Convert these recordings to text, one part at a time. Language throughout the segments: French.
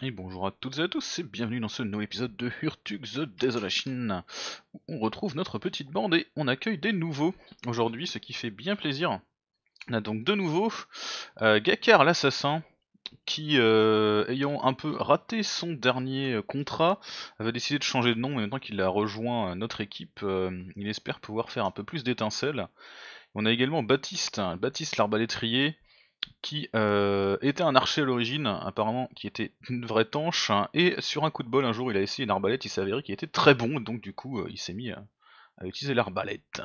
Et bonjour à toutes et à tous et bienvenue dans ce nouveau épisode de Hurtug The Desolation où on retrouve notre petite bande et on accueille des nouveaux aujourd'hui, ce qui fait bien plaisir. On a donc de nouveau euh, Gakar l'assassin qui, euh, ayant un peu raté son dernier euh, contrat, avait décidé de changer de nom et maintenant qu'il a rejoint euh, notre équipe, il espère pouvoir faire un peu plus d'étincelles. On a également Baptiste, hein, Baptiste l'arbalétrier, qui euh, était un archer à l'origine, apparemment qui était une vraie tanche, hein, et sur un coup de bol un jour il a essayé une arbalète, il s'est avéré qu'il était très bon, donc du coup euh, il s'est mis euh, à utiliser l'arbalète.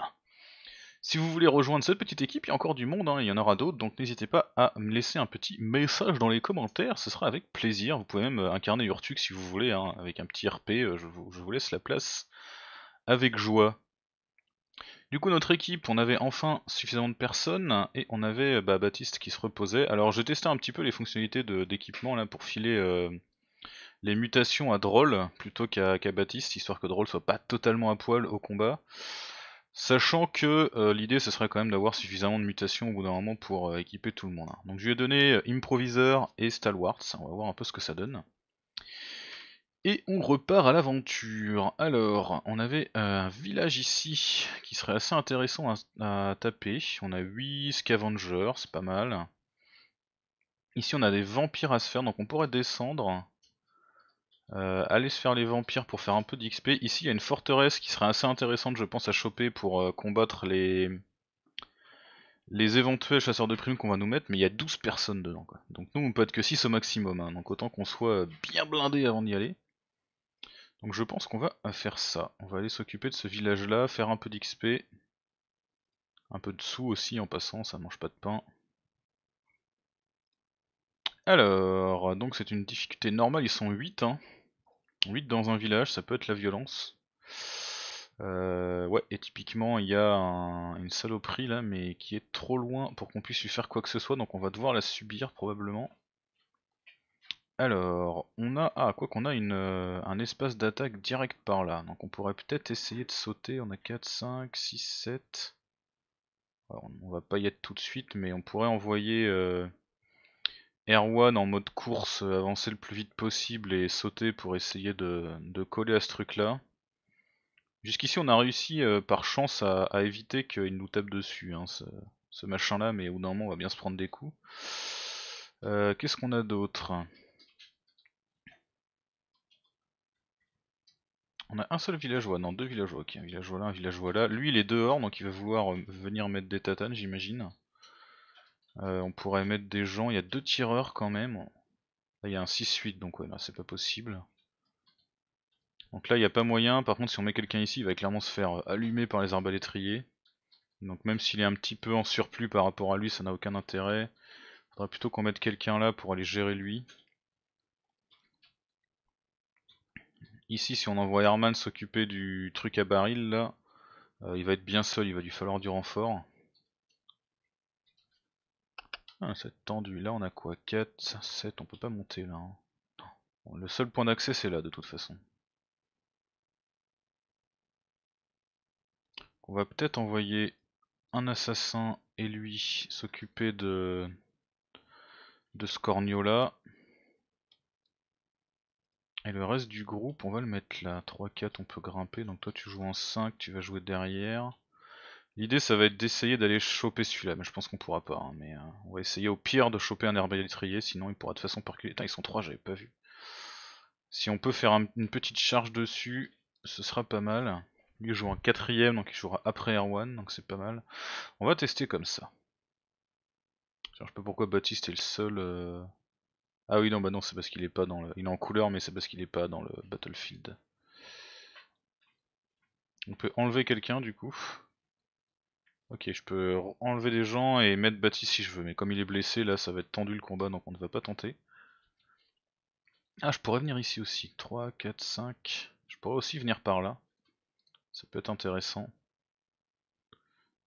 Si vous voulez rejoindre cette petite équipe, il y a encore du monde, hein, il y en aura d'autres, donc n'hésitez pas à me laisser un petit message dans les commentaires, ce sera avec plaisir, vous pouvez même incarner Urtuk si vous voulez, hein, avec un petit RP, je vous laisse la place avec joie. Du coup, notre équipe, on avait enfin suffisamment de personnes et on avait euh, bah, Baptiste qui se reposait. Alors, j'ai testé un petit peu les fonctionnalités d'équipement là pour filer euh, les mutations à Droll plutôt qu'à Baptiste, histoire que Droll soit pas totalement à poil au combat. Sachant que euh, l'idée ce serait quand même d'avoir suffisamment de mutations au bout d'un moment pour équiper tout le monde. Hein. Donc je lui ai donné Improviseur et Stalwarts, on va voir un peu ce que ça donne. Et on repart à l'aventure. Alors, on avait euh, un village ici qui serait assez intéressant à, taper. On a 8 scavengers, c'est pas mal. Ici on a des vampires à se faire, donc on pourrait descendre. Euh, aller se faire les vampires pour faire un peu d'XP. Ici il y a une forteresse qui serait assez intéressante je pense à choper pour euh, combattre les... les éventuels chasseurs de primes qu'on va nous mettre, mais il y a 12 personnes dedans Donc nous on peut être que 6 au maximum, hein. donc autant qu'on soit bien blindé avant d'y aller. Donc je pense qu'on va euh, faire ça. On va aller s'occuper de ce village là, faire un peu d'XP. Un peu de sous aussi en passant, ça ne mange pas de pain. Alors, donc c'est une difficulté normale, ils sont 8 8 hein. dans un village, ça peut être la violence. Euh, ouais, et typiquement il y a une saloperie là, mais qui est trop loin pour qu'on puisse lui faire quoi que ce soit, donc on va devoir la subir probablement. Alors, on a... Ah, quoi qu'on a euh, un espace d'attaque direct par là. Donc on pourrait peut-être essayer de sauter. On a 4, 5, 6, 7... on va pas y être tout de suite, mais on pourrait envoyer euh, R1 en mode course, euh, avancer le plus vite possible et sauter pour essayer de, coller à ce truc-là. Jusqu'ici, on a réussi par chance à, éviter qu'il nous tape dessus, hein, ce, machin-là, mais au bout d'un on va bien se prendre des coups. Qu'est-ce qu'on a d'autre On a un seul villageois, non deux villageois, ok, un villageois là, un villageois là. Lui il est dehors donc il va vouloir euh, venir mettre des tatanes j'imagine. Euh, on pourrait mettre des gens, il y a deux tireurs quand même. Là il y a un 6-8 donc ouais c'est pas possible. Donc là il n'y a pas moyen, par contre si on met quelqu'un ici il va clairement se faire euh, allumer par les arbalétriers. Donc même s'il est un petit peu en surplus par rapport à lui ça n'a aucun intérêt. Il Faudrait plutôt qu'on mette quelqu'un là pour aller gérer lui. Ici, si on envoie Herman s'occuper du truc à baril, là, euh, il va être bien seul, il va lui falloir du renfort. Ah, c'est tendu. Là, on a quoi 4, 7, on peut pas monter là. Hein. le seul point d'accès, c'est là, de toute façon. On va peut-être envoyer un assassin et lui s'occuper de de Scornio là. Et le reste du groupe, on va le mettre là. 3-4, on peut grimper. Donc toi, tu joues en 5, tu vas jouer derrière. L'idée, ça va être d'essayer d'aller choper celui-là. Mais je pense qu'on pourra pas. Hein. Mais euh, on va essayer au pire de choper un l'étrier. Sinon, il pourra de toute façon percuter. ils sont 3, j'avais pas vu. Si on peut faire une petite charge dessus, ce sera pas mal. Lui, il joue en quatrième, donc il jouera après Erwan. Donc c'est pas mal. On va tester comme ça. Je sais pas pourquoi Baptiste est le seul... Euh, ah oui, non, bah non, c'est parce qu'il est pas dans le... Il est en couleur, mais c'est parce qu'il est pas dans le Battlefield. On peut enlever quelqu'un, du coup. Ok, je peux enlever des gens et mettre Baptiste si je veux, mais comme il est blessé, là, ça va être tendu le combat, donc on ne va pas tenter. Ah, je pourrais venir ici aussi. 3, 4, 5... Je pourrais aussi venir par là. Ça peut être intéressant.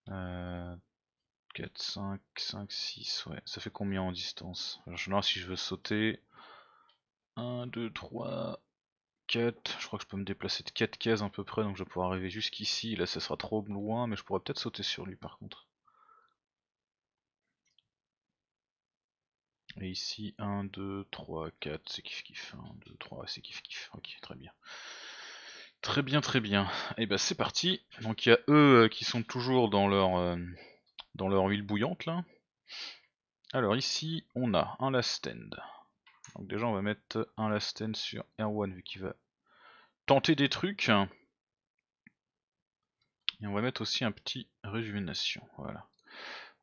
Euh, 4, 5, 5, 6, ouais. Ça fait combien en distance Alors, je voir si je veux sauter. 1, 2, 3, 4. Je crois que je peux me déplacer de 4 cases à peu près, donc je vais pouvoir arriver jusqu'ici. Là, ça sera trop loin, mais je pourrais peut-être sauter sur lui par contre. Et ici, 1, 2, 3, 4, c'est kiff kiff. 1, 2, 3, c'est kiff kiff. Ok, très bien. Très bien, très bien. Et eh bah, ben, c'est parti. Donc, il y a eux euh, qui sont toujours dans leur. Euh, dans leur huile bouillante là. Alors ici on a un last stand. Donc déjà on va mettre un last stand sur R1 vu qu'il va tenter des trucs. Et on va mettre aussi un petit réjuvénation. Voilà.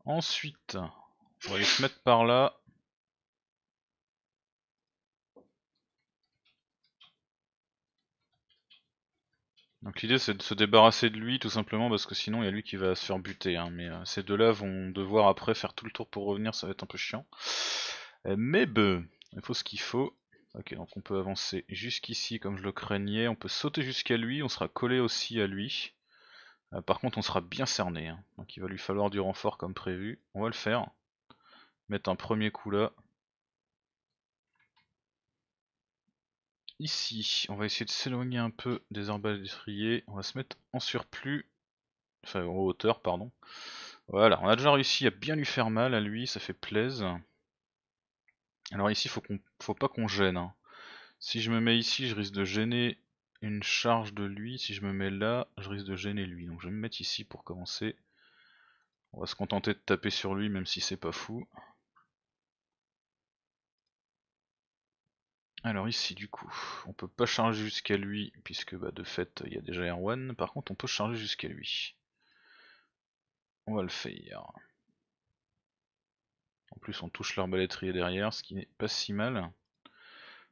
Ensuite, on va se mettre par là. Donc l'idée c'est de se débarrasser de lui tout simplement parce que sinon il y a lui qui va se faire buter. Hein. mais euh, ces deux-là vont devoir après faire tout le tour pour revenir, ça va être un peu chiant. Euh, mais beuh, il faut ce qu'il faut. Ok, donc on peut avancer jusqu'ici comme je le craignais. On peut sauter jusqu'à lui, on sera collé aussi à lui. Euh, par contre on sera bien cerné. Hein. donc il va lui falloir du renfort comme prévu. On va le faire. Mettre un premier coup là. ici. On va essayer de s'éloigner un peu des arbalétriers. On va se mettre en surplus. Enfin, en hauteur, pardon. Voilà, on a déjà réussi à bien lui faire mal à lui, ça fait plaise. Alors ici, faut, qu'on, faut pas qu'on gêne. Hein. Si je me mets ici, je risque de gêner une charge de lui. Si je me mets là, je risque de gêner lui. Donc je vais me mettre ici pour commencer. On va se contenter de taper sur lui, même si c'est pas fou. Alors ici du coup, on peut pas charger jusqu'à lui, puisque bah, de fait il y a déjà Erwan, par contre on peut charger jusqu'à lui. On va le faire. En plus on touche l'arbalétrier derrière, ce qui n'est pas si mal.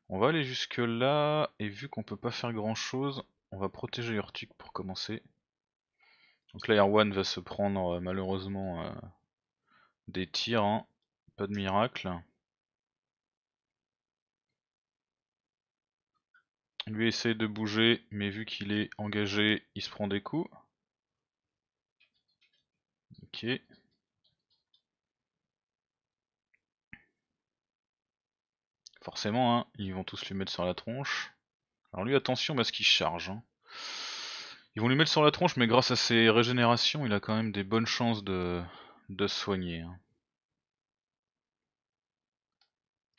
On va aller jusque là, et vu qu'on peut pas faire grand chose, on va protéger Urtic pour commencer. Donc là Erwan va se prendre euh, malheureusement euh, des tirs, hein. pas de miracle. Lui essaie de bouger, mais vu qu'il est engagé, il se prend des coups. Ok. Forcément, hein, ils vont tous lui mettre sur la tronche. Alors lui, attention parce qu'il charge. Hein. Ils vont lui mettre sur la tronche, mais grâce à ses régénérations, il a quand même des bonnes chances de, se soigner. Hein.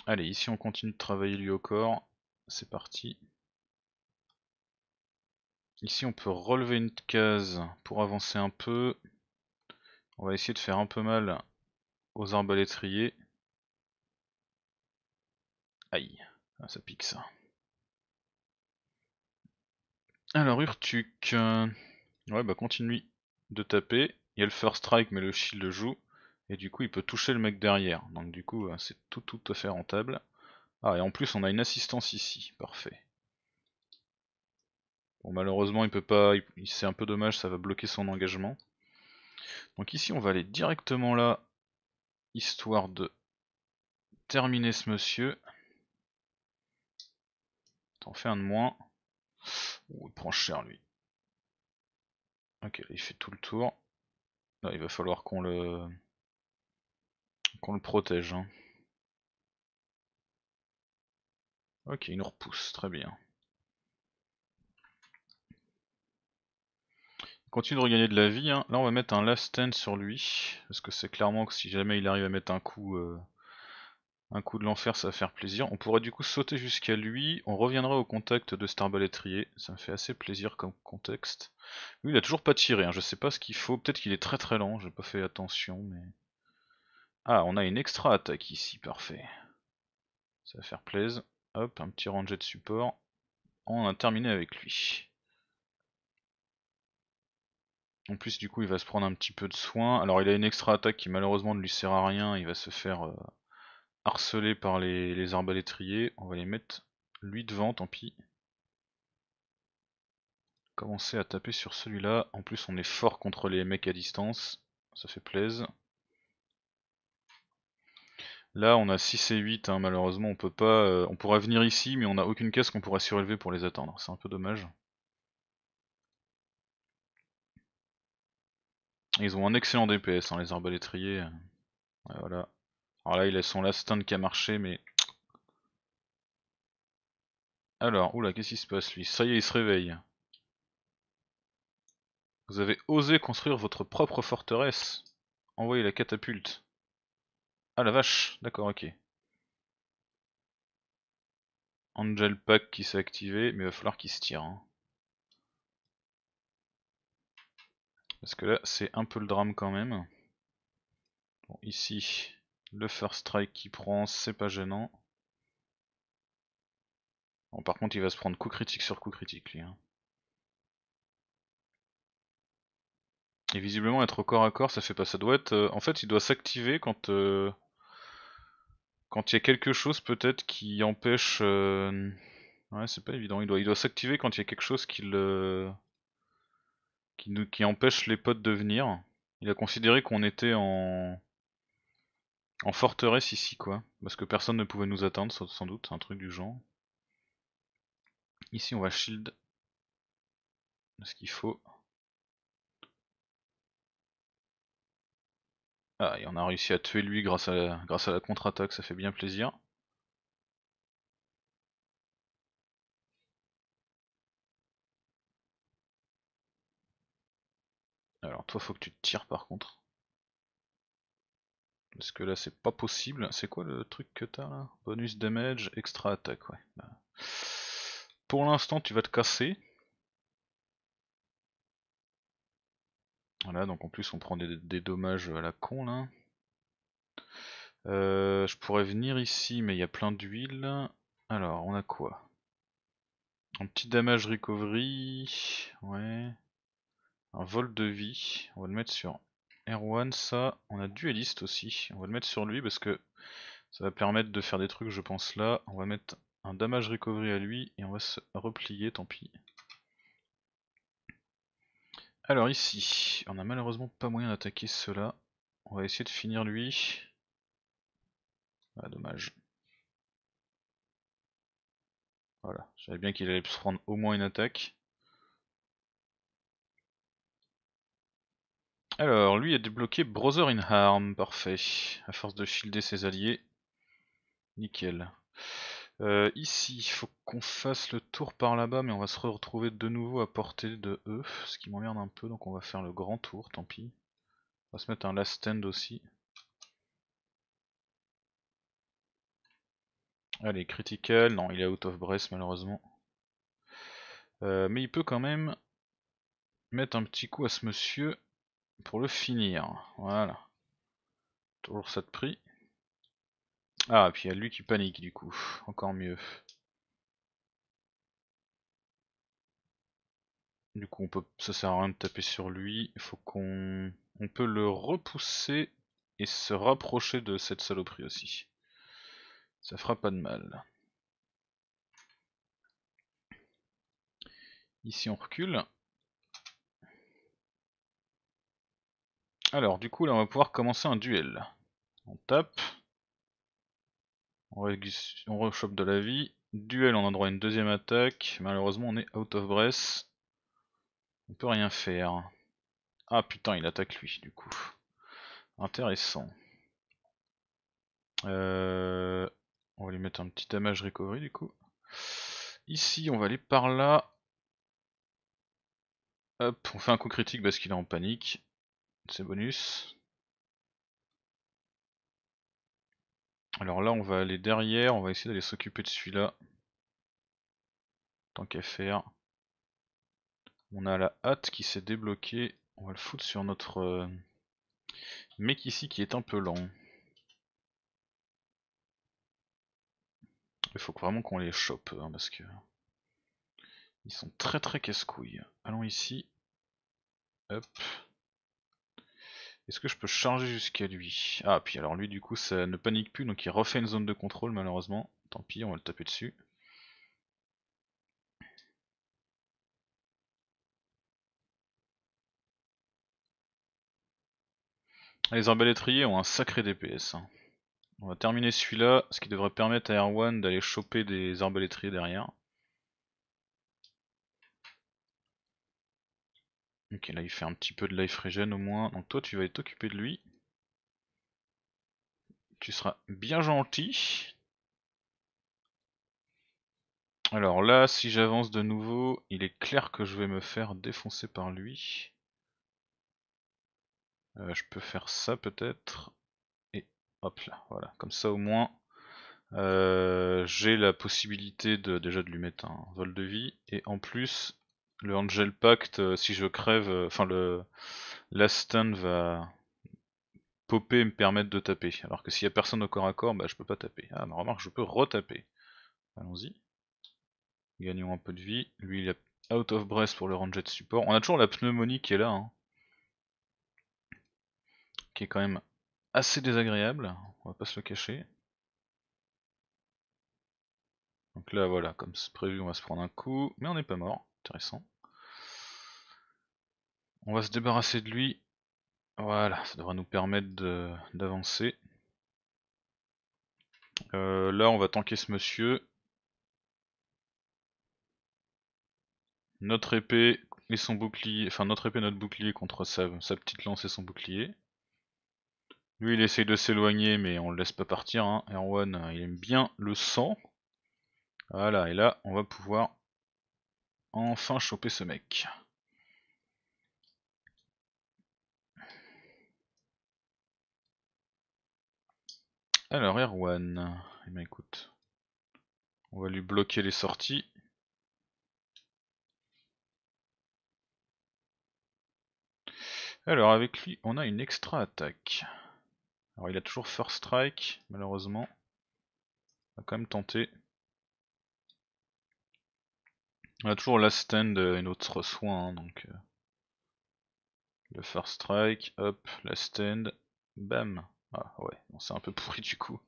Allez, ici on continue de travailler lui au corps. C'est parti. Ici on peut relever une case pour avancer un peu. On va essayer de faire un peu mal aux arbalétriers. Aïe, ah, ça pique ça. Alors Urtuk, ouais bah continue de taper, il y a le first strike mais le shield joue, et du coup il peut toucher le mec derrière, donc du coup euh, c'est tout tout à fait rentable. Ah et en plus on a une assistance ici, parfait. Bon, malheureusement, il peut pas. C'est un peu dommage, ça va bloquer son engagement. Donc ici, on va aller directement là, histoire de terminer ce monsieur. T'en fais un de moins. Ouh, il prend cher lui. Ok, il fait tout le tour. il va falloir qu'on le qu'on le protège. Hein. Ok, il nous repousse, très bien. continue de regagner de la vie. Hein. Là, on va mettre un last stand sur lui. Parce que c'est clairement que si jamais il arrive à mettre un coup, euh, un coup de l'enfer, ça va faire plaisir. On pourrait du coup sauter jusqu'à lui. On reviendra au contact de Starbaletrier. Ça me fait assez plaisir comme contexte. Lui, il a toujours pas tiré. Hein. Je sais pas ce qu'il faut. Peut-être qu'il est très très lent. J'ai pas fait attention. mais Ah, on a une extra attaque ici. Parfait. Ça va faire plaisir. Hop, un petit rangé de support. On a terminé avec lui. En plus, du coup, il va se prendre un petit peu de soin. Alors, il a une extra attaque qui, malheureusement, ne lui sert à rien. Il va se faire euh, harceler par les, arbalétriers. On va les mettre lui devant, tant pis. Commencer à taper sur celui-là. En plus, on est fort contre les mecs à distance. Ça fait plaisir. Là, on a 6 et 8. Hein. malheureusement, on peut pas. Euh, on pourra venir ici, mais on n'a aucune caisse qu'on pourra surélever pour les attendre. C'est un peu dommage. Ils ont un excellent DPS, hein, les arbalétriers. voilà. Alors là, ils sont là, stun qui a marché, mais... Alors, oula, qu'est-ce qui se passe lui Ça y est, il se réveille. Vous avez osé construire votre propre forteresse. Envoyez la catapulte. Ah la vache, d'accord, ok. Angel Pack qui s'est activé, mais il va falloir qu'il se tire. Hein. Parce que là, c'est un peu le drame quand même. Bon, ici, le first strike qui prend, c'est pas gênant. Bon, par contre, il va se prendre coup critique sur coup critique, lui. Hein. Et visiblement, être au corps à corps, ça fait pas. Ça doit être. Euh, en fait, il doit s'activer quand. Euh, quand il y a quelque chose, peut-être, qui empêche. Euh, ouais, c'est pas évident. Il doit, il doit s'activer quand il y a quelque chose qui le qui, empêche les potes de venir. Il a considéré qu'on était en... en forteresse ici, quoi. Parce que personne ne pouvait nous atteindre sans doute, un truc du genre. Ici, on va shield ce qu'il faut. Ah, et on a réussi à tuer lui grâce à la contre-attaque, ça fait bien plaisir. Alors toi faut que tu te tires par contre. Parce que là c'est pas possible. C'est quoi le truc que t'as là Bonus damage, extra attaque, ouais. Bah. Pour l'instant tu vas te casser. Voilà, donc en plus on prend des, dommages à la con là. Euh, je pourrais venir ici, mais il y a plein d'huile. Alors, on a quoi Un petit damage recovery. Ouais un vol de vie. On va le mettre sur Erwan, ça. On a dualiste aussi. On va le mettre sur lui parce que ça va permettre de faire des trucs, je pense, là. On va mettre un damage recovery à lui et on va se replier, tant pis. Alors ici, on a malheureusement pas moyen d'attaquer cela. On va essayer de finir lui. Ah, dommage. Voilà, j'avais bien qu'il allait se prendre au moins une attaque. Alors, lui a débloqué Brother in Harm, parfait. À force de shielder ses alliés. Nickel. Euh, ici, il faut qu'on fasse le tour par là-bas, mais on va se retrouver de nouveau à portée de eux, ce qui m'emmerde un peu, donc on va faire le grand tour, tant pis. On va se mettre un last stand aussi. Allez, critical, non, il est out of breath malheureusement. Euh, mais il peut quand même mettre un petit coup à ce monsieur pour le finir. Voilà. Toujours ça de prix. Ah, et puis il y a lui qui panique du coup. Encore mieux. Du coup, on peut, ça sert à rien de taper sur lui. Il faut qu'on on peut le repousser et se rapprocher de cette saloperie aussi. Ça fera pas de mal. Ici, on recule. Alors, du coup, là, on va pouvoir commencer un duel. On tape. On, rechope de la vie. Duel, on a droit à une deuxième attaque. Malheureusement, on est out of breath. On peut rien faire. Ah putain, il attaque lui, du coup. Intéressant. Euh, on va lui mettre un petit damage recovery, du coup. Ici, on va aller par là. Hop, on fait un coup critique parce qu'il est en panique c'est bonus. Alors là, on va aller derrière, on va essayer d'aller s'occuper de celui-là. Tant qu'à faire. On a la hâte qui s'est débloquée. On va le foutre sur notre euh, mec ici qui est un peu lent. Il faut vraiment qu'on les chope hein, parce que ils sont très très casse-couilles. Allons ici. Hop. Est-ce que je peux charger jusqu'à lui Ah, puis alors lui, du coup, ça ne panique plus, donc il refait une zone de contrôle, malheureusement. Tant pis, on va le taper dessus. Ah, les arbalétriers ont un sacré DPS. Hein. On va terminer celui-là, ce qui devrait permettre à Erwan d'aller choper des arbalétriers derrière. Ok, là il fait un petit peu de life regen au moins. Donc toi tu vas t'occuper de lui. Tu seras bien gentil. Alors là, si j'avance de nouveau, il est clair que je vais me faire défoncer par lui. Euh, je peux faire ça peut-être. Et hop là, voilà. Comme ça au moins, euh, j'ai la possibilité de déjà de lui mettre un vol de vie. Et en plus, le Angel Pact, euh, si je crève, euh, enfin le Last va popper et me permettre de taper. Alors que s'il y a personne au corps à corps, bah, je peux pas taper. Ah, mais remarque, je peux retaper. Allons-y. Gagnons un peu de vie. Lui, il a out of breath pour le ranger de support. On a toujours la pneumonie qui est là. Hein. Qui est quand même assez désagréable. On va pas se le cacher. Donc là, voilà, comme c'est prévu, on va se prendre un coup. Mais on n'est pas mort. Intéressant. On va se débarrasser de lui. Voilà, ça devra nous permettre d'avancer. Euh, là, on va tanker ce monsieur. Notre épée et son bouclier, enfin notre épée et notre bouclier contre sa, sa petite lance et son bouclier. Lui, il essaye de s'éloigner, mais on le laisse pas partir. Hein. Erwan, euh, il aime bien le sang. Voilà, et là, on va pouvoir enfin choper ce mec. Alors Erwan, eh ben, on va lui bloquer les sorties. Alors avec lui, on a une extra attaque. Alors il a toujours First Strike, malheureusement. On va quand même tenter. On a toujours Last Stand et notre soin, hein, donc... Euh, le First Strike, hop, Last Stand, bam ah ouais, c'est un peu pourri du coup.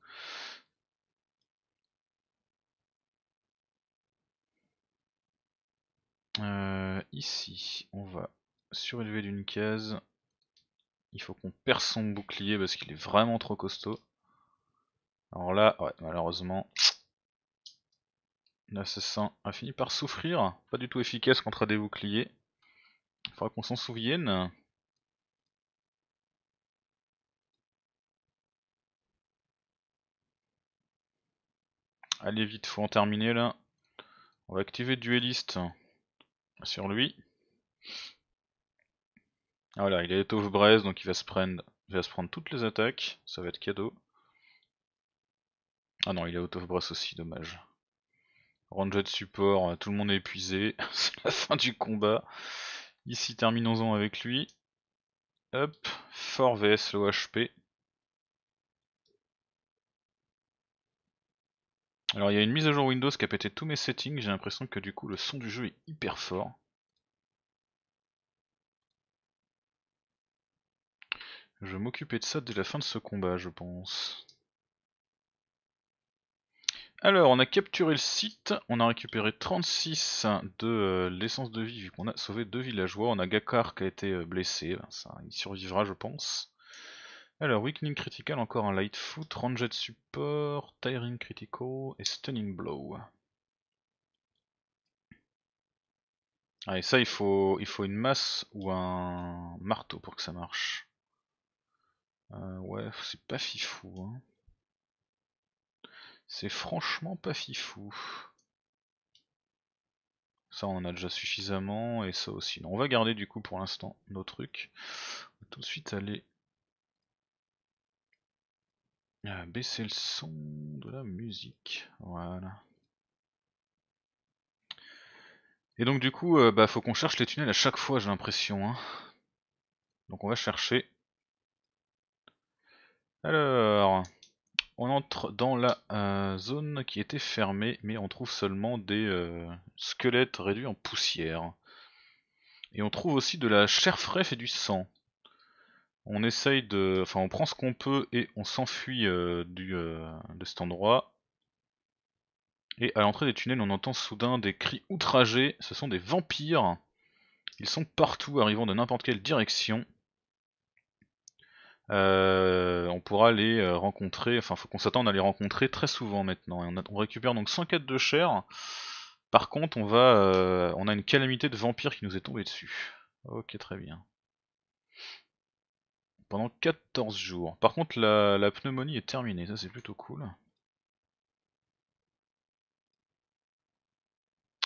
Euh, ici, on va surélever d'une case. Il faut qu'on perce son bouclier parce qu'il est vraiment trop costaud. Alors là, ouais, malheureusement, l'assassin a fini par souffrir. Pas du tout efficace contre des boucliers. Il faudra qu'on s'en souvienne. Allez vite, faut en terminer là. On va activer Duelist sur lui. Ah, voilà, il est étoffe braise, donc il va, se prendre, va se prendre toutes les attaques, ça va être cadeau. Ah non, il est out aussi, dommage. Ranger de support, euh, tout le monde est épuisé, c'est la fin du combat. Ici, terminons-en avec lui. Hop, fort vs le HP. Alors il y a une mise à jour Windows qui a pété tous mes settings, j'ai l'impression que du coup le son du jeu est hyper fort. Je vais m'occuper de ça dès la fin de ce combat je pense. Alors on a capturé le site, on a récupéré 36 de euh, l'essence de vie vu qu'on a sauvé deux villageois, on a Gakar qui a été euh, blessé, ben, il survivra je pense. Alors, Weakening Critical, encore un light Lightfoot, Ranged Support, Tiring Critical et Stunning Blow. Ah, et ça, il faut, il faut une masse ou un marteau pour que ça marche. Euh, ouais, c'est pas fifou. Hein. C'est franchement pas fifou. Ça, on en a déjà suffisamment, et ça aussi. Non, on va garder du coup pour l'instant nos trucs. On va tout de suite aller ah, baisser le son de la musique. Voilà. Et donc du coup, euh, bah, faut qu'on cherche les tunnels à chaque fois, j'ai l'impression. Hein. Donc on va chercher. Alors, on entre dans la euh, zone qui était fermée, mais on trouve seulement des euh, squelettes réduits en poussière. Et on trouve aussi de la chair fraîche et du sang. On essaye de. Enfin, on prend ce qu'on peut et on s'enfuit euh, euh, de cet endroit. Et à l'entrée des tunnels, on entend soudain des cris outragés. Ce sont des vampires. Ils sont partout, arrivant de n'importe quelle direction. Euh, on pourra les rencontrer. Enfin, faut qu'on s'attende à les rencontrer très souvent maintenant. on, récupère donc 104 de chair. Par contre, on va, on a une calamité de vampires qui nous est tombée dessus. Ok, très bien pendant 14 jours. Par contre, la, pneumonie est terminée, ça c'est plutôt cool.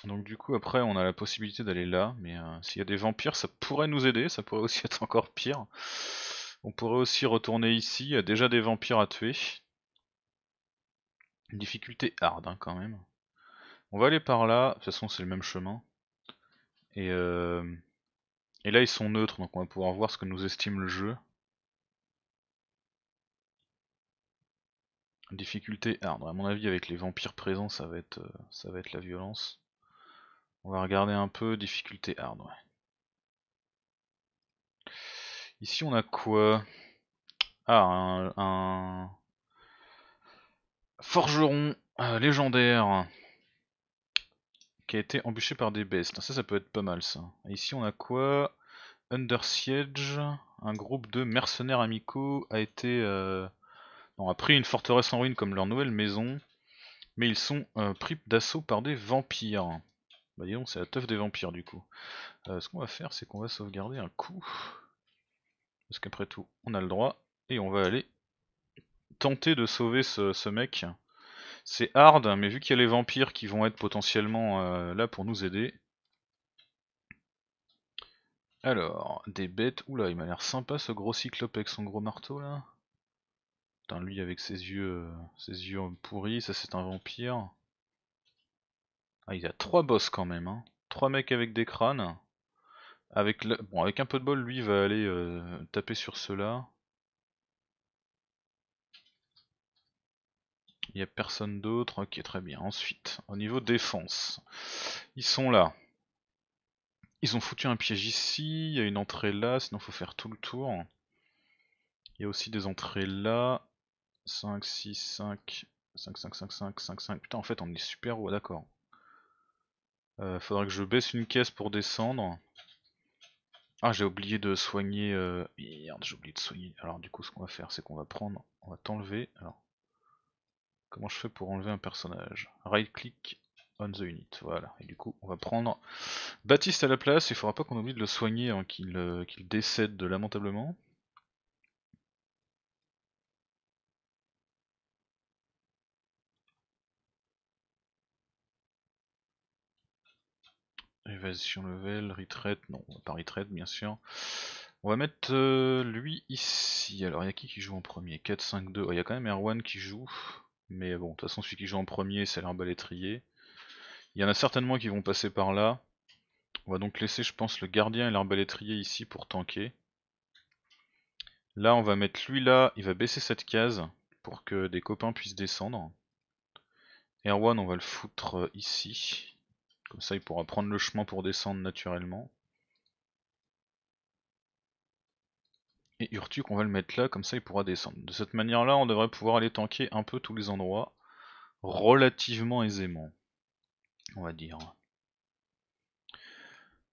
Donc du coup après on a la possibilité d'aller là, mais euh, s'il y a des vampires ça pourrait nous aider, ça pourrait aussi être encore pire. On pourrait aussi retourner ici, il y a déjà des vampires à tuer. difficulté hard hein, quand même. On va aller par là, de toute façon c'est le même chemin. Et, euh, Et là ils sont neutres, donc on va pouvoir voir ce que nous estime le jeu. Difficulté hard. À mon avis, avec les vampires présents, ça va être, euh, ça va être la violence. On va regarder un peu difficulté hard. Ici, on a quoi Ah, un, forgeron euh, légendaire qui a été embûché par des bestes. Ça, ça peut être pas mal ça. ici, on a quoi Under Siege, un groupe de mercenaires amicaux a été euh, a pris une forteresse en ruine comme leur nouvelle maison, mais ils sont euh, pris d'assaut par des vampires. Bah disons, c'est la teuf des vampires du coup. Euh, ce qu'on va faire, c'est qu'on va sauvegarder un coup. Parce qu'après tout, on a le droit. Et on va aller tenter de sauver ce, mec. C'est hard, mais vu qu'il y a les vampires qui vont être potentiellement euh, là pour nous aider. Alors, des bêtes. Oula, il m'a l'air sympa ce gros cyclope avec son gros marteau là lui avec ses yeux, euh, ses yeux pourris, ça c'est un vampire. Ah, il a trois boss quand même, hein. Trois mecs avec des crânes. Avec un peu de bol, lui va aller euh, taper sur ceux-là. Il n'y a personne d'autre. Ok, très bien. Ensuite, au niveau défense, ils sont là. Ils ont foutu un piège ici, il y a une entrée là, sinon faut faire tout le tour. Il y a aussi des entrées là. 5, 6, 5, 5, 5, 5, 5, 5, 5. Putain, en fait, on est super haut, d'accord. Euh, Faudrait que je baisse une caisse pour descendre. Ah, j'ai oublié de soigner. Euh, merde, j'ai oublié de soigner. Alors, du coup, ce qu'on va faire, c'est qu'on va prendre. On va t'enlever. Alors, comment je fais pour enlever un personnage Right click on the unit. Voilà. Et du coup, on va prendre Baptiste à la place. Il faudra pas qu'on oublie de le soigner hein, euh, qu'il décède lamentablement. Évasion level, retraite, non, pas retraite bien sûr. On va mettre euh, lui ici. Alors, il y a qui qui joue en premier 4, 5, 2. Il y a quand même Erwan qui joue. Mais bon, de toute façon, celui qui joue en premier, c'est l'arbalétrier. Il y en a certainement qui vont passer par là. On va donc laisser, je pense, le gardien et l'arbalétrier ici pour tanker. Là, on va mettre lui là. Il va baisser cette case pour que des copains puissent descendre. Erwan, on va le foutre euh, ici. Comme ça, il pourra prendre le chemin pour descendre naturellement. Et Urtuk, on va le mettre là, comme ça il pourra descendre. De cette manière-là, on devrait pouvoir aller tanker un peu tous les endroits relativement aisément, on va dire.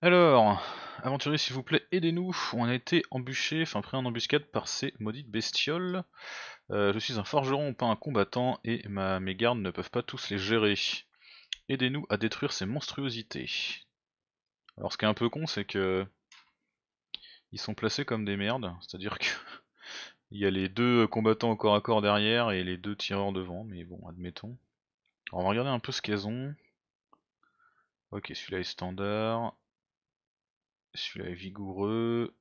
Alors, aventurier s'il vous plaît, aidez-nous, on a été embûché, enfin pris en embuscade par ces maudites bestioles. Euh, je suis un forgeron, pas un combattant, et ma, mes gardes ne peuvent pas tous les gérer. Aidez-nous à détruire ces monstruosités. Alors ce qui est un peu con, c'est que... Ils sont placés comme des merdes, c'est-à-dire que... Il y a les deux combattants au corps à corps derrière et les deux tireurs devant, mais bon, admettons. Alors on va regarder un peu ce qu'elles ont. Ok, celui-là est standard. Celui-là est vigoureux.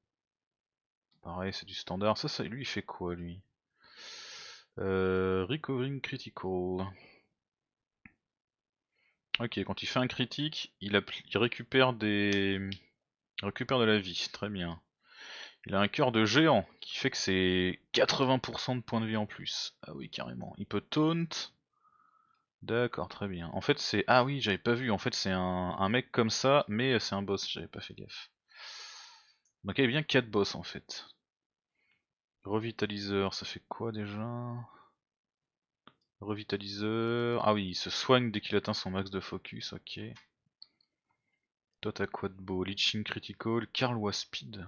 Pareil, c'est du standard. Ça, ça, lui, il fait quoi, lui euh, Recovering Critical. Ok, quand il fait un critique, il, récupère des récupère de la vie, très bien. Il a un cœur de géant qui fait que c'est 80% de points de vie en plus. Ah oui, carrément. Il peut taunt. D'accord, très bien. En fait, c'est ah oui, j'avais pas vu. En fait, c'est un... mec comme ça, mais c'est un boss. J'avais pas fait gaffe. Donc il y a bien 4 boss en fait. Revitaliseur, ça fait quoi déjà Revitaliseur. Ah oui, il se soigne dès qu'il atteint son max de focus, ok. Toi t'as quoi de beau Leeching Critical, Carlois Speed.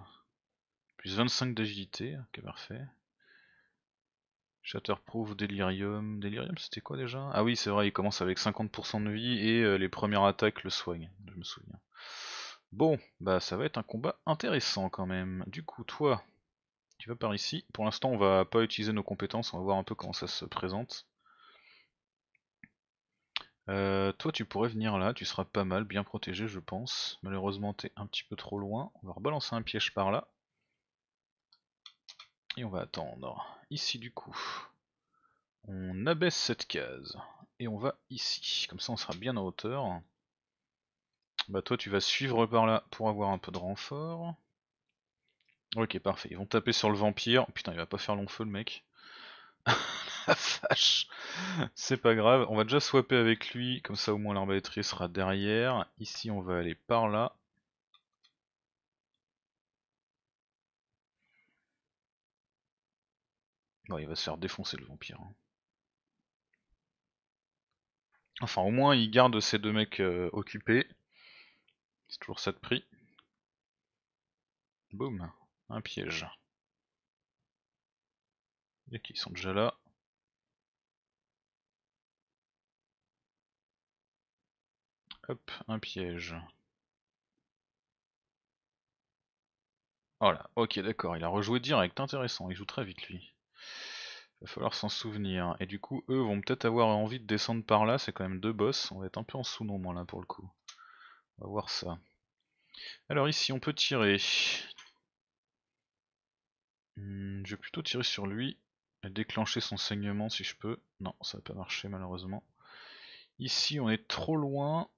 Plus 25 d'agilité, ok parfait. Shatterproof, Delirium. Delirium c'était quoi déjà Ah oui c'est vrai, il commence avec 50% de vie et euh, les premières attaques le soignent, je me souviens. Bon, bah ça va être un combat intéressant quand même. Du coup toi, tu vas par ici. Pour l'instant on va pas utiliser nos compétences, on va voir un peu comment ça se présente. Euh, toi tu pourrais venir là, tu seras pas mal, bien protégé je pense. Malheureusement t'es un petit peu trop loin. On va rebalancer un piège par là. Et on va attendre. Ici du coup, on abaisse cette case. Et on va ici. Comme ça on sera bien en hauteur. Bah toi tu vas suivre par là pour avoir un peu de renfort. Ok parfait, ils vont taper sur le vampire. Putain il va pas faire long feu le mec. La fâche C'est pas grave, on va déjà swapper avec lui, comme ça au moins l'arbalétrier sera derrière. Ici on va aller par là. Bon, il va se faire défoncer le vampire. Hein. Enfin, au moins, il garde ces deux mecs euh, occupés. C'est toujours ça de prix. Boum, un piège et qui sont déjà là. Hop, un piège. Voilà, ok d'accord, il a rejoué direct, intéressant, il joue très vite lui. Va falloir s'en souvenir. Et du coup, eux vont peut-être avoir envie de descendre par là, c'est quand même deux boss, on va être un peu en sous-nombre là pour le coup. On va voir ça. Alors ici, on peut tirer. Hmm, je vais plutôt tirer sur lui déclencher son saignement si je peux. Non, ça va pas marcher malheureusement. Ici, on est trop loin.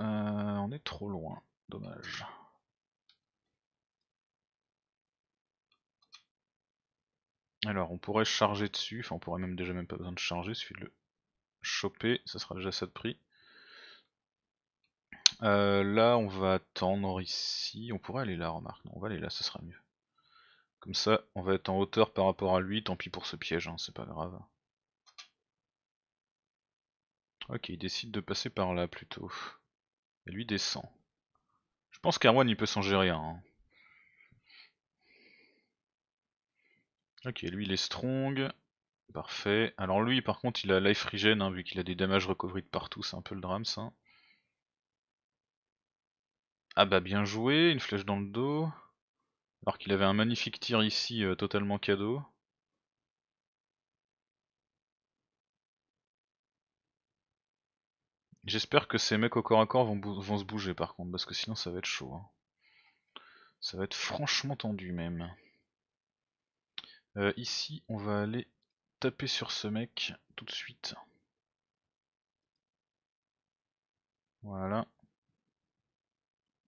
Euh, on est trop loin. Dommage. Alors, on pourrait charger dessus. Enfin, on pourrait même déjà même pas besoin de charger. Il suffit de le choper. Ça sera déjà ça de prix. Euh, là, on va attendre ici. On pourrait aller là, remarque. Non, on va aller là, ça sera mieux. Comme ça, on va être en hauteur par rapport à lui, tant pis pour ce piège, hein, c'est pas grave. Ok, il décide de passer par là plutôt. Et lui descend. Je pense qu'Arwan il peut s'en gérer hein. Ok, lui il est strong. Parfait. Alors lui par contre il a life regen, hein, vu qu'il a des dommages recovery de partout, c'est un peu le drame ça. Ah bah bien joué, une flèche dans le dos. Alors qu'il avait un magnifique tir ici euh, totalement cadeau. J'espère que ces mecs au corps à corps vont, se bouger par contre, parce que sinon ça va être chaud. Hein. Ça va être franchement tendu même. Euh, ici, on va aller taper sur ce mec tout de suite. Voilà.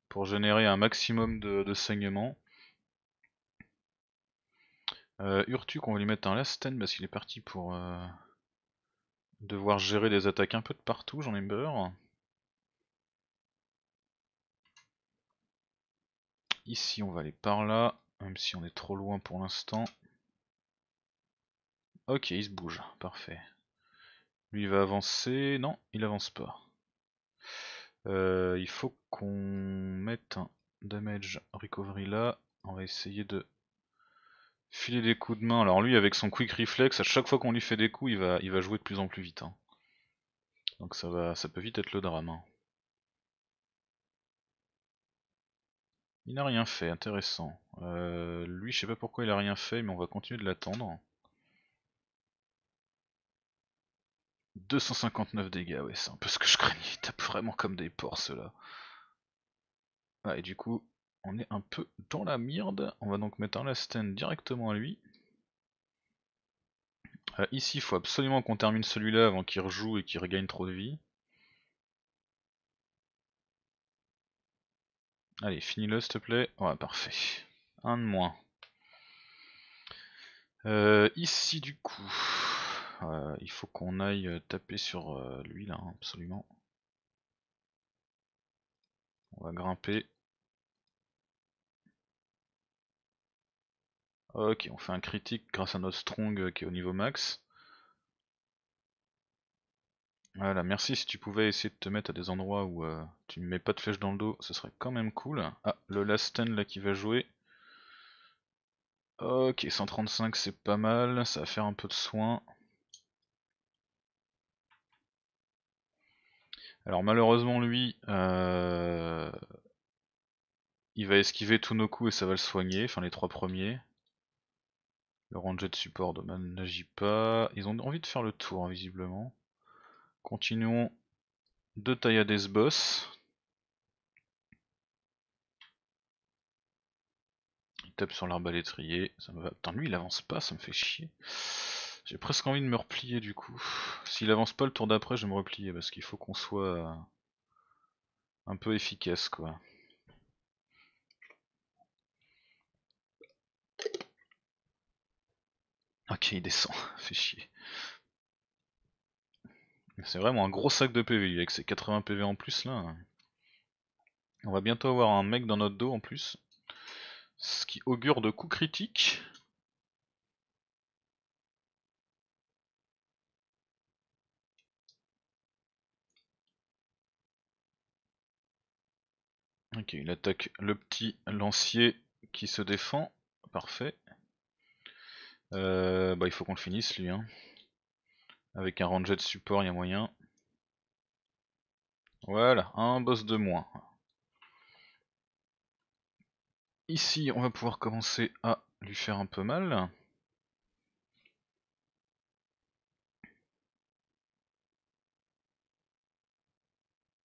Pour générer un maximum de, saignement. Euh, Urtuk, on va lui mettre un last stand parce qu'il est parti pour euh, devoir gérer des attaques un peu de partout, j'en ai beurre. Ici, on va aller par là, même si on est trop loin pour l'instant. Ok, il se bouge, parfait. Lui, il va avancer. Non, il avance pas. Euh, il faut qu'on mette un damage recovery là. On va essayer de Filer des coups de main. Alors lui, avec son quick reflex, à chaque fois qu'on lui fait des coups, il va, il va jouer de plus en plus vite. Hein. Donc ça, va, ça peut vite être le drame. Hein. Il n'a rien fait, intéressant. Euh, lui, je sais pas pourquoi il a rien fait, mais on va continuer de l'attendre. 259 dégâts, ouais, c'est un peu ce que je craignais. il tape vraiment comme des porcs, là Ah, et du coup, on est un peu dans la merde. On va donc mettre un last stand directement à lui. Euh, ici, il faut absolument qu'on termine celui-là avant qu'il rejoue et qu'il regagne trop de vie. Allez, finis-le s'il te plaît. Ouais, parfait. Un de moins. Euh, ici, du coup, euh, il faut qu'on aille taper sur lui là, hein, absolument. On va grimper. Ok, on fait un critique grâce à notre strong euh, qui est au niveau max. Voilà, merci. Si tu pouvais essayer de te mettre à des endroits où euh, tu ne mets pas de flèche dans le dos, ce serait quand même cool. Ah, le last stand là qui va jouer. Ok, 135 c'est pas mal, ça va faire un peu de soin. Alors malheureusement lui, euh, il va esquiver tous nos coups et ça va le soigner, enfin les trois premiers. Le ranger de support n'agit pas. Ils ont envie de faire le tour, hein, visiblement. Continuons de des Boss. Il tape sur l'arbalétrier. Ça me va. Attends, lui il avance pas, ça me fait chier. J'ai presque envie de me replier du coup. S'il avance pas le tour d'après, je vais me replier parce qu'il faut qu'on soit un peu efficace quoi. Ok, il descend, fait chier. C'est vraiment un gros sac de PV avec ses 80 PV en plus là. On va bientôt avoir un mec dans notre dos en plus. Ce qui augure de coups critiques. Ok, il attaque le petit lancier qui se défend. Parfait. Euh, bah, il faut qu'on le finisse lui. Hein. Avec un ranger de support, il y a moyen. Voilà, un boss de moins. Ici, on va pouvoir commencer à lui faire un peu mal.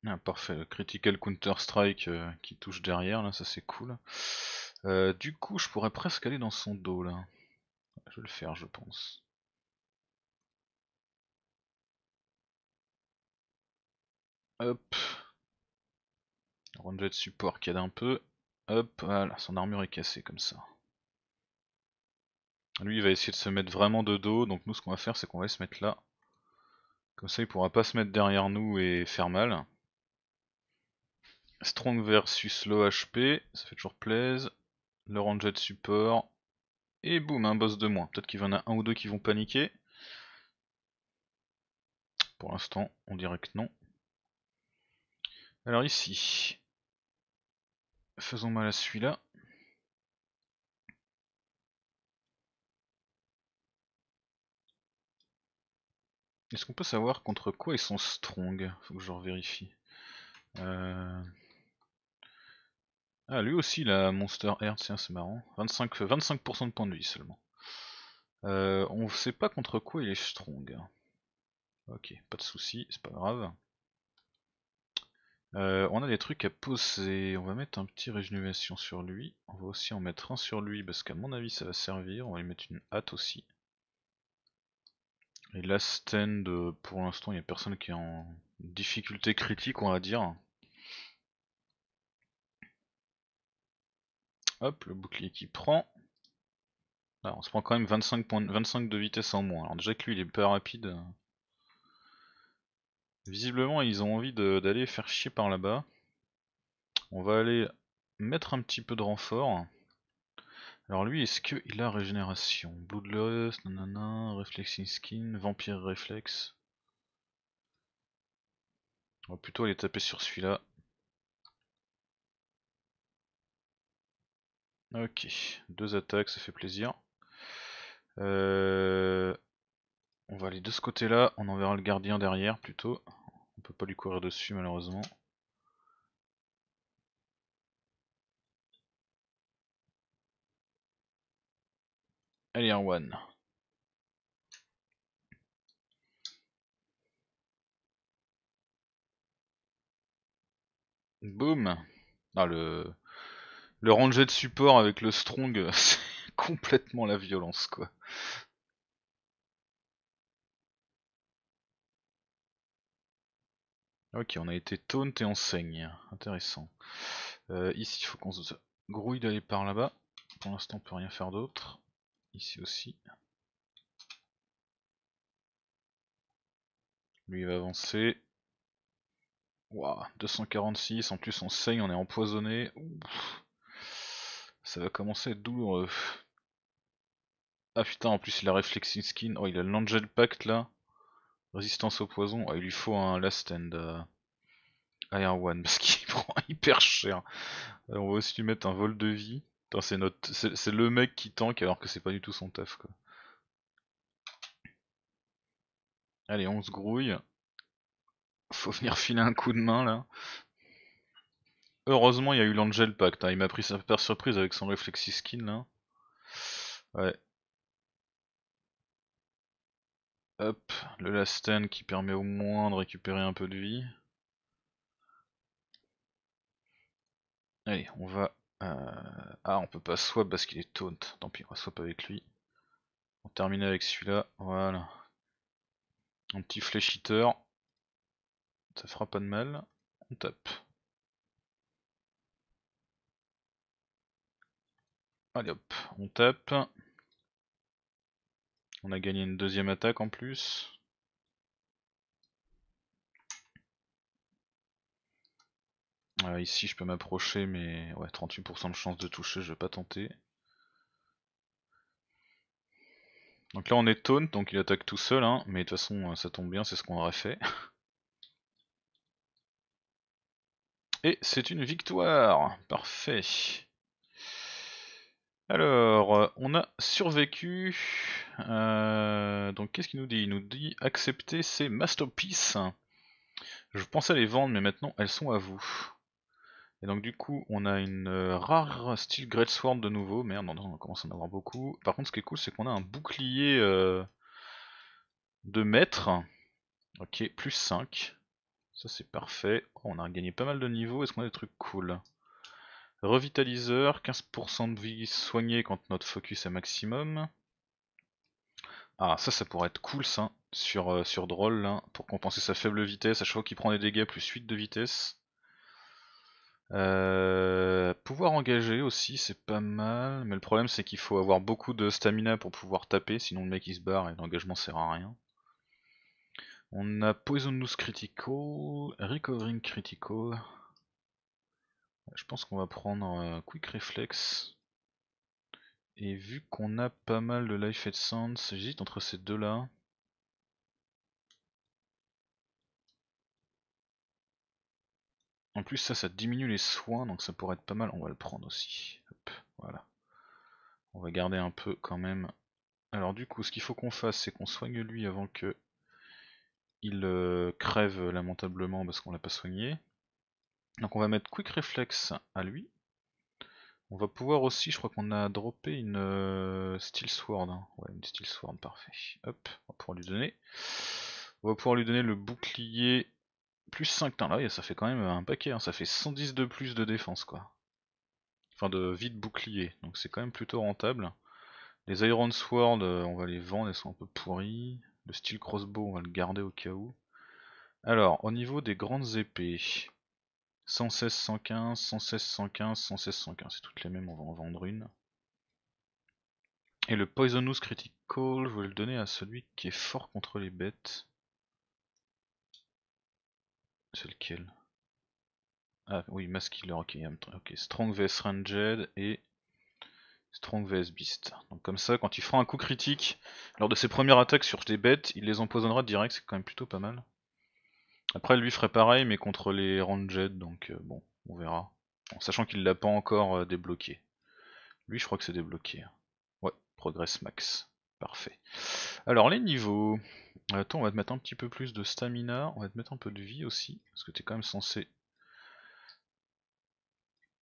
Ah, parfait, le critical counter strike euh, qui touche derrière, là, ça c'est cool. Euh, du coup, je pourrais presque aller dans son dos là. Je vais le faire, je pense. Hop. Ranger de support qui aide un peu. Hop, voilà, son armure est cassée comme ça. Lui, il va essayer de se mettre vraiment de dos, donc nous, ce qu'on va faire, c'est qu'on va se mettre là. Comme ça, il pourra pas se mettre derrière nous et faire mal. Strong versus low HP, ça fait toujours plaisir. Le ranget de support. Et boum, un boss de moins. Peut-être qu'il y en a un ou deux qui vont paniquer. Pour l'instant, on dirait que non. Alors ici, faisons mal à celui-là. Est-ce qu'on peut savoir contre quoi ils sont strong Faut que je vérifie. Euh... Ah, lui aussi, la Monster Earth, c'est marrant. 25%, 25 de points de vie seulement. On euh, on sait pas contre quoi il est strong. Ok, pas de souci, c'est pas grave. Euh, on a des trucs à poser. On va mettre un petit régénération sur lui. On va aussi en mettre un sur lui parce qu'à mon avis ça va servir. On va lui mettre une hâte aussi. Et là stand, euh, pour l'instant il n'y a personne qui est en difficulté critique on va dire. Hop, le bouclier qui prend. Là, on se prend quand même 25, de, de vitesse en moins. Alors déjà que lui il est pas rapide. Visiblement ils ont envie d'aller faire chier par là-bas. On va aller mettre un petit peu de renfort. Alors lui, est-ce qu'il a régénération Bloodlust, nanana, Reflexing Skin, Vampire Reflex. On va plutôt aller taper sur celui-là. Ok, deux attaques, ça fait plaisir. Euh, on va aller de ce côté-là, on enverra le gardien derrière plutôt. On peut pas lui courir dessus malheureusement. Allez, un one. Boum Ah, le le ranger de support avec le strong, c'est complètement la violence, quoi. Ok, on a été taunt et saigne Intéressant. Euh, ici, il faut qu'on se grouille d'aller par là-bas. Pour l'instant, on peut rien faire d'autre. Ici aussi. Lui, il va avancer. Waouh, 246. En plus, on saigne, on est empoisonné. Ça va commencer à être douloureux. Ah putain, en plus il a Reflexing Skin. Oh, il a l'Angel Pact là. Résistance au poison. Ah, il lui faut un Last End. Euh, Iron One, parce qu'il prend hyper cher. on va aussi lui mettre un vol de vie. C'est le mec qui tank alors que c'est pas du tout son taf Allez, on se grouille. Faut venir filer un coup de main là. Heureusement, il y a eu l'Angel Pact. Hein. Il m'a pris sa par surprise avec son réflexi Skin là. Ouais. Hop, le Lasten qui permet au moins de récupérer un peu de vie. Allez, on va. Euh, ah, on peut pas swap parce qu'il est taunt. Tant pis, on va swap avec lui. On termine avec celui-là. Voilà. Un petit fléchiteur. Ça fera pas de mal. On tape. Allez hop, on tape. On a gagné une deuxième attaque en plus. Euh, ici je peux m'approcher mais ouais 38% de chance de toucher, je vais pas tenter. Donc là on est taunt, donc il attaque tout seul, hein. mais de toute façon euh, ça tombe bien, c'est ce qu'on aurait fait. Et c'est une victoire Parfait alors, euh, on a survécu. Euh, donc, qu'est-ce qu'il nous dit Il nous dit accepter ces masterpieces. Je pensais les vendre, mais maintenant elles sont à vous. Et donc, du coup, on a une euh, rare style Great de nouveau. Merde, on on commence à en avoir beaucoup. Par contre, ce qui est cool, c'est qu'on a un bouclier de maître. Ok, plus 5. Ça, c'est parfait. Oh, on a gagné pas mal de niveaux. Est-ce qu'on a des trucs cool Revitaliseur, 15% de vie soignée quand notre focus est maximum. Ah, ça, ça pourrait être cool, ça, sur, euh, sur Droll, hein, pour compenser sa faible vitesse, à chaque fois qu'il prend des dégâts, plus 8 de vitesse. Euh, pouvoir engager aussi, c'est pas mal, mais le problème c'est qu'il faut avoir beaucoup de stamina pour pouvoir taper, sinon le mec il se barre et l'engagement sert à rien. On a Poisonous Critical, Recovering Critical, je pense qu'on va prendre un Quick Reflex. Et vu qu'on a pas mal de Life and Sense, j'hésite entre ces deux là. En plus ça, ça diminue les soins, donc ça pourrait être pas mal. On va le prendre aussi. voilà. On va garder un peu quand même. Alors du coup, ce qu'il faut qu'on fasse, c'est qu'on soigne lui avant que il euh, crève lamentablement parce qu'on l'a pas soigné. Donc on va mettre Quick Reflex à lui. On va pouvoir aussi, je crois qu'on a droppé une euh, Steel Sword. Hein. Ouais, une Steel Sword, parfait. Hop, on va pouvoir lui donner. On va pouvoir lui donner le bouclier plus 5. Tain, là, ça fait quand même un paquet, hein. ça fait 110 de plus de défense, quoi. Enfin, de vie de bouclier, donc c'est quand même plutôt rentable. Les Iron Sword, euh, on va les vendre, elles sont un peu pourries. Le Steel Crossbow, on va le garder au cas où. Alors, au niveau des grandes épées, 116 115, 116 115, 116 115, c'est toutes les mêmes, on va en vendre une. Et le Poisonous Critical, je vais le donner à celui qui est fort contre les bêtes. C'est lequel Ah oui, Mask ok, ok. Strong vs Ranged et Strong vs Beast. Donc comme ça, quand il fera un coup critique lors de ses premières attaques sur des bêtes, il les empoisonnera direct, c'est quand même plutôt pas mal. Après, lui ferait pareil, mais contre les Ranged, donc euh, bon, on verra. En sachant qu'il l'a pas encore euh, débloqué. Lui, je crois que c'est débloqué. Hein. Ouais, progress max. Parfait. Alors, les niveaux. Attends, on va te mettre un petit peu plus de stamina. On va te mettre un peu de vie aussi, parce que tu es quand même censé...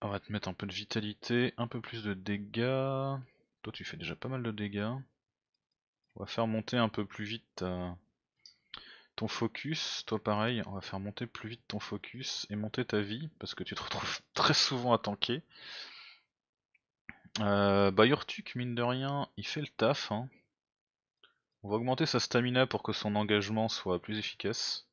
On va te mettre un peu de vitalité, un peu plus de dégâts. Toi, tu fais déjà pas mal de dégâts. On va faire monter un peu plus vite ta ton focus, toi pareil, on va faire monter plus vite ton focus et monter ta vie, parce que tu te retrouves très souvent à tanker. Euh, bah Yurtuk, mine de rien, il fait le taf. Hein. On va augmenter sa stamina pour que son engagement soit plus efficace.